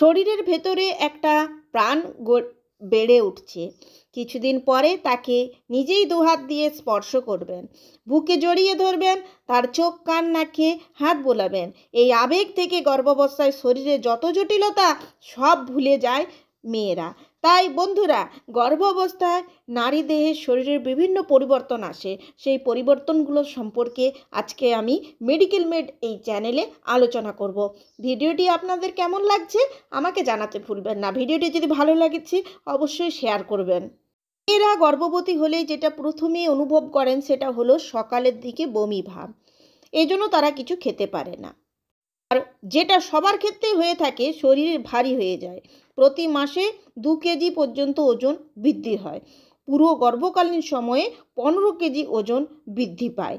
শরীরের ভেতরে একটা প্রাণ বেড়ে উঠছে কিছুদিন পরে তাকে নিজেই দুহাত দিয়ে স্পর্শ করবেন বুকে জড়িয়ে ধরবেন তার চোখ কান নাকে হাত বোলাবেন এই আবেগ থেকে গর্ভাবস্থায় শরীরে যত জটিলতা সব ভুলে যায় মেয়েরা তাই বন্ধুরা গর্ভ অবস্থায় নারী দেহের শরীরের বিভিন্ন পরিবর্তন আসে সেই পরিবর্তনগুলো সম্পর্কে আজকে আমি মেডিকেল মেড এই চ্যানেলে আলোচনা করব ভিডিওটি আপনাদের কেমন লাগছে আমাকে জানাতে ভুলবেন না ভিডিওটি যদি ভালো লাগেছে অবশ্যই শেয়ার করবেন এরা গর্ভবতী হলে যেটা প্রথমেই অনুভব করেন সেটা হলো সকালের দিকে বমি ভাব এজন্য তারা কিছু খেতে পারে না আর যেটা সবার ক্ষেত্রেই হয়ে থাকে শরীর ভারী হয়ে যায় প্রতি মাসে দু কেজি পর্যন্ত ওজন বৃদ্ধি হয় পুরো গর্ভকালীন সময়ে পনেরো কেজি ওজন বৃদ্ধি পায়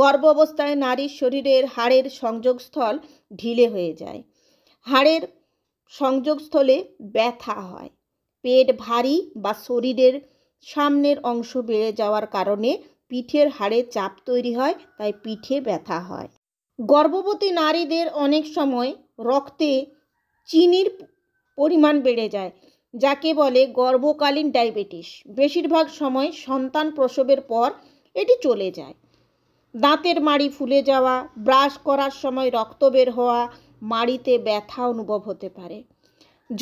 গর্ভ অবস্থায় নারীর শরীরের হাড়ের সংযোগস্থল ঢিলে হয়ে যায় হাড়ের সংযোগস্থলে ব্যথা হয় পেট ভারী বা শরীরের সামনের অংশ বেড়ে যাওয়ার কারণে পিঠের হাড়ে চাপ তৈরি হয় তাই পিঠে ব্যথা হয় গর্ভবতী নারীদের অনেক সময় রক্তে চিনির পরিমাণ বেড়ে যায় যাকে বলে গর্ভকালীন ডায়াবেটিস বেশিরভাগ সময় সন্তান প্রসবের পর এটি চলে যায় দাঁতের মাড়ি ফুলে যাওয়া ব্রাশ করার সময় রক্ত বের হওয়া মাড়িতে ব্যথা অনুভব হতে পারে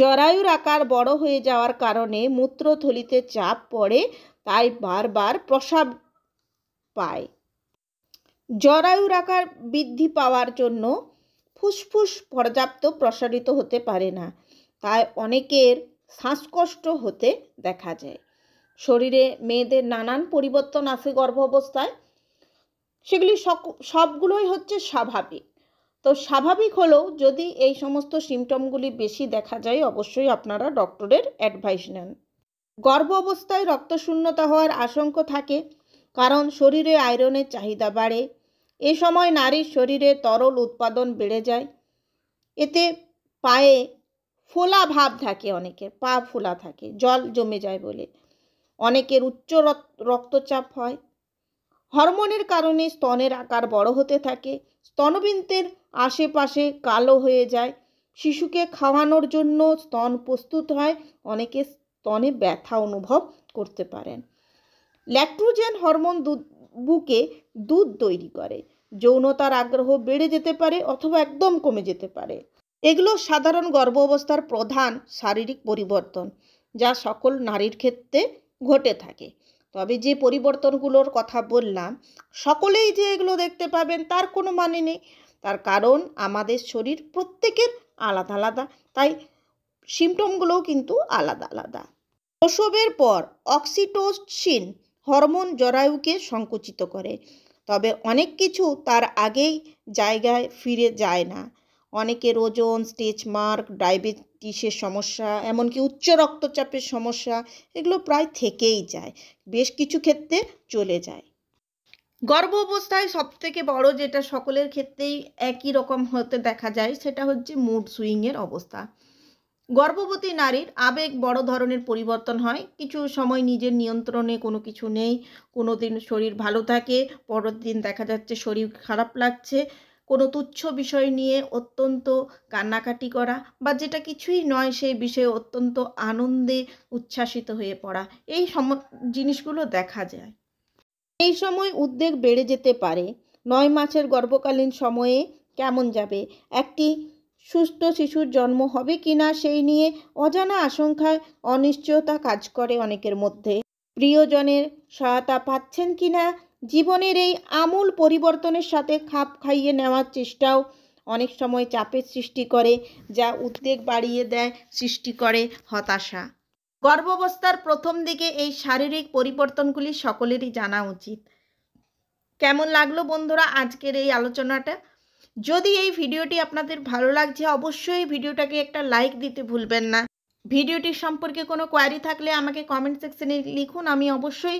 জরায়ুর আকার বড় হয়ে যাওয়ার কারণে মূত্রথলিতে চাপ পড়ে তাই বারবার প্রসাব পায় জরায়ুর আকার বৃদ্ধি পাওয়ার জন্য ফুসফুস পর্যাপ্ত প্রসারিত হতে পারে না তাই অনেকের শ্বাসকষ্ট হতে দেখা যায় শরীরে মেয়েদের নানান পরিবর্তন আসে গর্ভাবস্থায় সেগুলি সবগুলোই হচ্ছে স্বাভাবিক তো স্বাভাবিক হলেও যদি এই সমস্ত সিমটমগুলি বেশি দেখা যায় অবশ্যই আপনারা ডক্টরের অ্যাডভাইস নেন গর্ভ অবস্থায় রক্তশূন্যতা হওয়ার আশঙ্কা থাকে কারণ শরীরে আয়রনের চাহিদা বাড়ে এ সময় নারীর শরীরে তরল উৎপাদন বেড়ে যায় এতে পায়ে ফোলা ভাব থাকে অনেকের পা ফোলা থাকে জল জমে যায় বলে অনেকের উচ্চ রক্তচাপ হয় হরমোনের কারণে স্তনের আকার বড় হতে থাকে স্তনবিন্তের আশেপাশে কালো হয়ে যায় শিশুকে খাওয়ানোর জন্য স্তন প্রস্তুত হয় অনেকে স্তনে ব্যথা অনুভব করতে পারেন ল্যাক্ট্রোজেন হরমোন দুধ বুকে দুধ তৈরি করে যৌনতার আগ্রহ বেড়ে যেতে পারে অথবা একদম কমে যেতে পারে এগুলো সাধারণ গর্ভ অবস্থার প্রধান শারীরিক পরিবর্তন যা সকল নারীর ক্ষেত্রে ঘটে থাকে তবে যে পরিবর্তনগুলোর কথা বললাম সকলেই যে এগুলো দেখতে পাবেন তার কোনো মানে নেই তার কারণ আমাদের শরীর প্রত্যেকের আলাদা আলাদা তাই সিমটমগুলোও কিন্তু আলাদা আলাদা প্রসবের পর অক্সিটোসিন হরমোন জরায়ুকে সংকুচিত করে তবে অনেক কিছু তার আগেই জায়গায় ফিরে যায় না অনেকের ওজন স্টেজ মার্ক ডায়াবেটিসের সমস্যা এমনকি উচ্চ রক্তচাপের সমস্যা এগুলো প্রায় থেকেই যায় বেশ কিছু ক্ষেত্রে চলে যায় গর্ভ অবস্থায় সবথেকে বড় যেটা সকলের ক্ষেত্রেই একই রকম হতে দেখা যায় সেটা হচ্ছে মুড সুইংয়ের অবস্থা গর্ভবতী নারীর আবেগ বড় ধরনের পরিবর্তন হয় কিছু সময় নিজের নিয়ন্ত্রণে কোনো কিছু নেই কোনো দিন শরীর ভালো থাকে পরের দিন দেখা যাচ্ছে শরীর খারাপ লাগছে কোনো তুচ্ছ বিষয় নিয়ে অত্যন্ত কান্নাকাটি করা বা যেটা কিছুই নয় সেই বিষয়ে অত্যন্ত আনন্দে উচ্ছ্বাসিত হয়ে পড়া এই সম জিনিসগুলো দেখা যায় এই সময় উদ্বেগ বেড়ে যেতে পারে নয় মাসের গর্ভকালীন সময়ে কেমন যাবে একটি সুস্থ শিশুর জন্ম হবে কিনা সেই নিয়ে অজানা আশঙ্কায় অনিশ্চয়তা কাজ করে অনেকের মধ্যে প্রিয়জনের সহায়তা পাচ্ছেন কিনা জীবনের এই আমূল পরিবর্তনের সাথে খাপ খাইয়ে নেওয়ার চেষ্টাও অনেক সময় চাপের সৃষ্টি করে যা উদ্বেগ বাড়িয়ে দেয় সৃষ্টি করে হতাশা গর্ভাবস্থার প্রথম দিকে এই শারীরিক পরিবর্তনগুলি সকলেরই জানা উচিত কেমন লাগলো বন্ধুরা আজকের এই আলোচনাটা যদি এই ভিডিওটি আপনাদের ভালো লাগছে অবশ্যই ভিডিওটাকে একটা লাইক দিতে ভুলবেন না ভিডিওটির সম্পর্কে কোনো কোয়ারি থাকলে আমাকে কমেন্ট সেকশনে লিখুন আমি অবশ্যই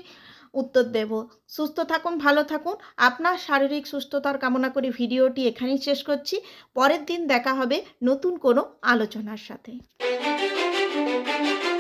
উত্তর দেব সুস্থ থাকুন ভালো থাকুন আপনার শারীরিক সুস্থতার কামনা করে ভিডিওটি এখানেই শেষ করছি পরের দিন দেখা হবে নতুন কোনো আলোচনার সাথে